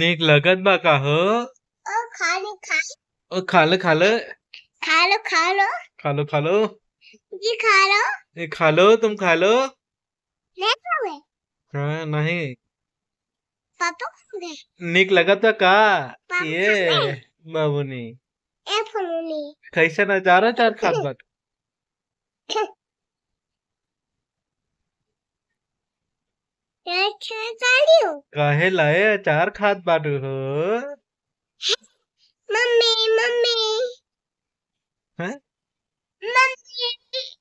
नेक लगत बा का हो ओ खाने खा ओ खा लो खा लो खा लो ये खा लो ये खा लो तुम खा लो नहीं खावे हां नहीं पापा खावे नेक लगत बा का ये बाबूनी ए फलूनी कैसा नजारा चार खात बा अचार डालियो काहे लाए अचार खात बाटू हो मम्मी मम्मी हैं मम्मी